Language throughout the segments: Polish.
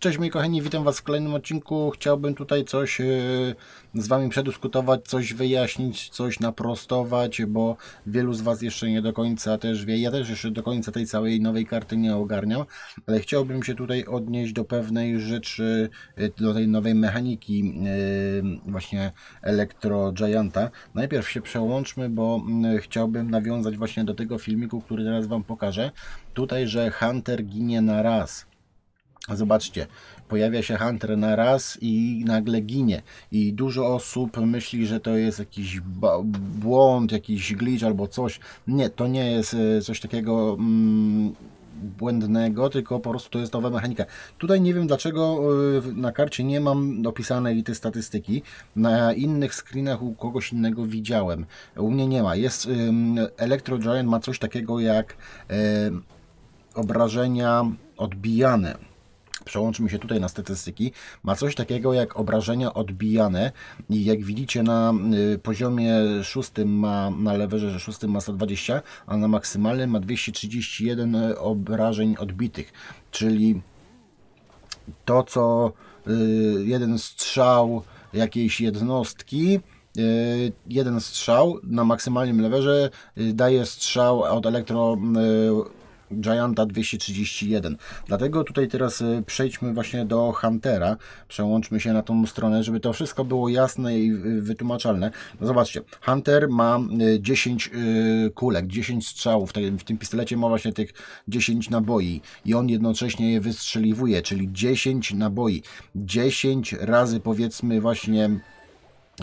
Cześć moi kochani, witam Was w kolejnym odcinku. Chciałbym tutaj coś e, z Wami przedyskutować, coś wyjaśnić, coś naprostować, bo wielu z Was jeszcze nie do końca też wie. Ja też jeszcze do końca tej całej nowej karty nie ogarniam, ale chciałbym się tutaj odnieść do pewnej rzeczy, e, do tej nowej mechaniki e, właśnie Electro Gianta. Najpierw się przełączmy, bo mm, chciałbym nawiązać właśnie do tego filmiku, który teraz Wam pokażę. Tutaj, że Hunter ginie na raz Zobaczcie, pojawia się Hunter na raz i nagle ginie. I dużo osób myśli, że to jest jakiś błąd, jakiś glitch albo coś. Nie, to nie jest e, coś takiego mm, błędnego, tylko po prostu to jest nowa mechanika. Tutaj nie wiem dlaczego e, na karcie nie mam opisanej tej statystyki. Na innych screenach u kogoś innego widziałem. U mnie nie ma. Jest Electro Giant ma coś takiego jak e, obrażenia odbijane przełączmy się tutaj na statystyki, ma coś takiego jak obrażenia odbijane i jak widzicie na y, poziomie szóstym ma, na lewerze szóstym ma 120, a na maksymalnym ma 231 y, obrażeń odbitych, czyli to co y, jeden strzał jakiejś jednostki jeden strzał na maksymalnym lewerze daje strzał od elektro Gianta 231. Dlatego tutaj teraz e, przejdźmy właśnie do Huntera, przełączmy się na tą stronę, żeby to wszystko było jasne i e, wytłumaczalne. No zobaczcie, Hunter ma 10 e, kulek, 10 strzałów, w tym pistolecie ma właśnie tych 10 naboi i on jednocześnie je wystrzeliwuje, czyli 10 naboi, 10 razy powiedzmy właśnie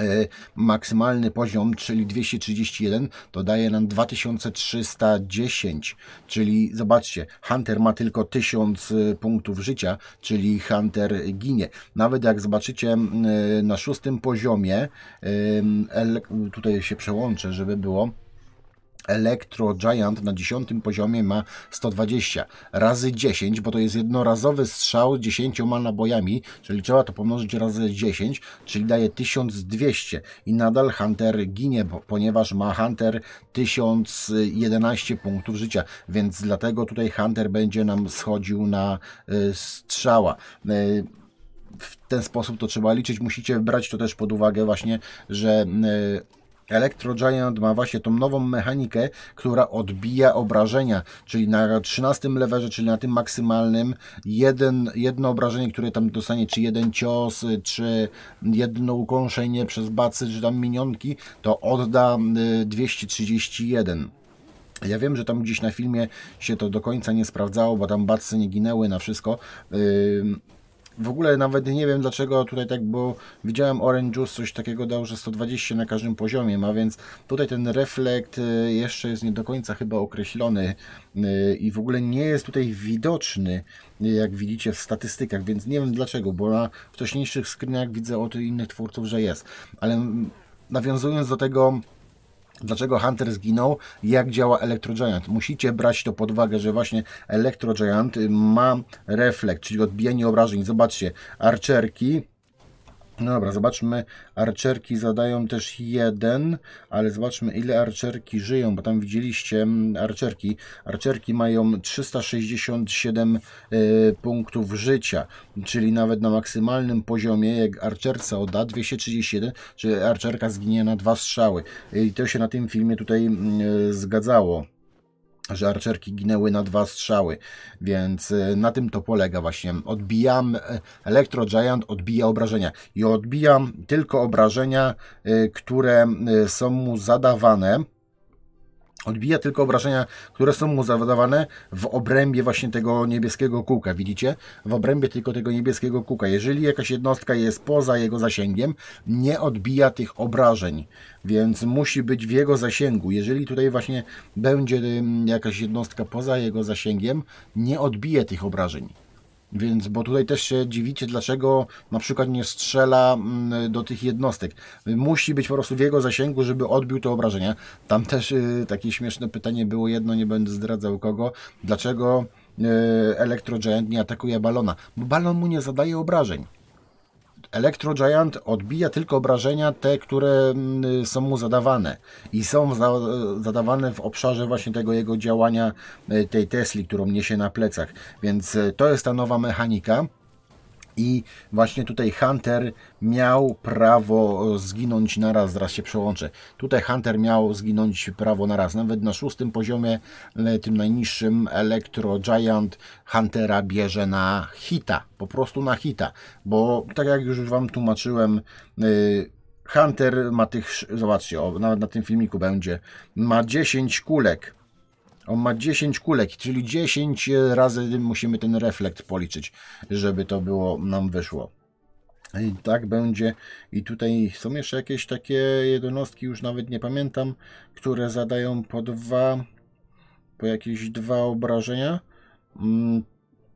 E, maksymalny poziom, czyli 231, to daje nam 2310, czyli zobaczcie, Hunter ma tylko 1000 e, punktów życia, czyli Hunter ginie. Nawet jak zobaczycie e, na szóstym poziomie, tutaj się przełączę, żeby było, Electro Giant na 10 poziomie ma 120 razy 10, bo to jest jednorazowy strzał 10 nabojami, czyli trzeba to pomnożyć razy 10, czyli daje 1200 i nadal Hunter ginie, bo, ponieważ ma Hunter 1011 punktów życia, więc dlatego tutaj Hunter będzie nam schodził na y, strzała. Y, w ten sposób to trzeba liczyć. Musicie brać to też pod uwagę właśnie, że y, Electro Giant ma właśnie tą nową mechanikę, która odbija obrażenia, czyli na 13 lewerze, czyli na tym maksymalnym, jeden, jedno obrażenie, które tam dostanie, czy jeden cios, czy jedno ukąszenie przez bacy, czy tam minionki, to odda 231. Y, ja wiem, że tam gdzieś na filmie się to do końca nie sprawdzało, bo tam bacy nie ginęły na wszystko. Yy w ogóle nawet nie wiem dlaczego tutaj tak bo Widziałem Orange Juice coś takiego dał, że 120 na każdym poziomie ma, więc tutaj ten reflekt y, jeszcze jest nie do końca chyba określony y, i w ogóle nie jest tutaj widoczny, y, jak widzicie w statystykach, więc nie wiem dlaczego, bo na wcześniejszych screenach widzę od innych twórców, że jest. Ale nawiązując do tego Dlaczego Hunter zginął? Jak działa Giant? Musicie brać to pod uwagę, że właśnie Giant ma reflekt, czyli odbijanie obrażeń. Zobaczcie, arczerki no dobra, zobaczmy. Arczerki zadają też jeden, ale zobaczmy ile arczerki żyją, bo tam widzieliście mm, arczerki. Arczerki mają 367 y, e, punktów życia, czyli nawet na maksymalnym poziomie, jak arczerca odda 231, czy arczerka zginie na dwa strzały. I to się na tym filmie tutaj y, zgadzało że arczerki ginęły na dwa strzały, więc y, na tym to polega właśnie. Odbijam, e, Electro Giant odbija obrażenia i odbijam tylko obrażenia, y, które y, są mu zadawane Odbija tylko obrażenia, które są mu zadawane w obrębie właśnie tego niebieskiego kółka. Widzicie? W obrębie tylko tego niebieskiego kółka. Jeżeli jakaś jednostka jest poza jego zasięgiem, nie odbija tych obrażeń, więc musi być w jego zasięgu. Jeżeli tutaj właśnie będzie jakaś jednostka poza jego zasięgiem, nie odbije tych obrażeń. Więc, bo tutaj też się dziwicie, dlaczego na przykład nie strzela mm, do tych jednostek. Musi być po prostu w jego zasięgu, żeby odbił te obrażenia. Tam też y, takie śmieszne pytanie było jedno, nie będę zdradzał kogo. Dlaczego y, Electro Giant nie atakuje balona? Bo balon mu nie zadaje obrażeń. Electro Giant odbija tylko obrażenia te, które mm, są mu zadawane i są za, zadawane w obszarze właśnie tego jego działania e, tej Tesli, którą niesie na plecach. Więc e, to jest ta nowa mechanika. I właśnie tutaj Hunter miał prawo zginąć na raz, zaraz się przełączę. Tutaj Hunter miał zginąć prawo na raz. Nawet na szóstym poziomie, tym najniższym, Electro Giant Huntera bierze na hita. Po prostu na hita. Bo tak jak już Wam tłumaczyłem, y, Hunter ma tych, zobaczcie, o, nawet na tym filmiku będzie, ma 10 kulek on ma 10 kulek, czyli 10 e, razy musimy ten reflekt policzyć, żeby to było nam wyszło. I tak będzie. I tutaj są jeszcze jakieś takie jednostki, już nawet nie pamiętam, które zadają po dwa, po jakieś dwa obrażenia. Mm,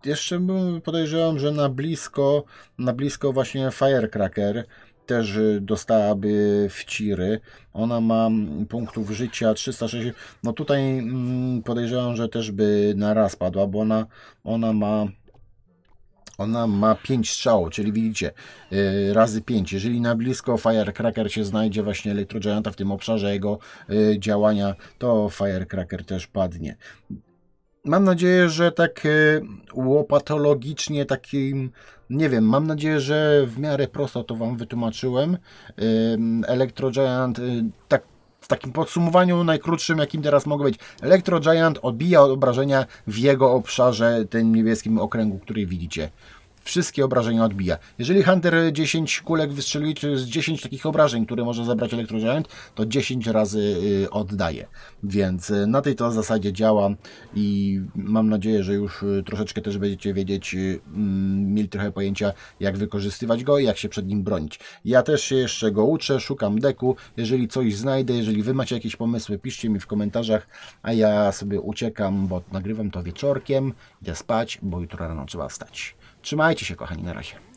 jeszcze podejrzewam, że na blisko, na blisko właśnie Firecracker też dostałaby w ciry. Ona ma mm, punktów życia 360. No tutaj mm, podejrzewam, że też by na raz padła, bo ona, ona ma ona ma 5 strzałów, czyli widzicie, yy, razy 5. Jeżeli na blisko Firecracker się znajdzie właśnie Electrogianta w tym obszarze jego yy, działania, to Firecracker też padnie mam nadzieję, że tak e, łopatologicznie, takim, nie wiem, mam nadzieję, że w miarę prosto to Wam wytłumaczyłem. Electro Giant, e, tak w takim podsumowaniu najkrótszym, jakim teraz mogę być, Electro Giant odbija obrażenia w jego obszarze, tym niebieskim okręgu, który widzicie wszystkie obrażenia odbija. Jeżeli Hunter 10 kulek wystrzeli, to jest 10 takich obrażeń, które może zabrać Electrogiant, to 10 razy y, oddaje. Więc y, na tej to zasadzie działa i mam nadzieję, że już y, troszeczkę też będziecie wiedzieć, mm, mieli trochę pojęcia, jak wykorzystywać go i jak się przed nim bronić. Ja też się jeszcze go uczę, szukam deku. Jeżeli coś znajdę, jeżeli wy macie jakieś pomysły, piszcie mi w komentarzach, a ja sobie uciekam, bo nagrywam to wieczorkiem, idę spać, bo jutro rano trzeba wstać. Trzymajcie się, kochani, na razie.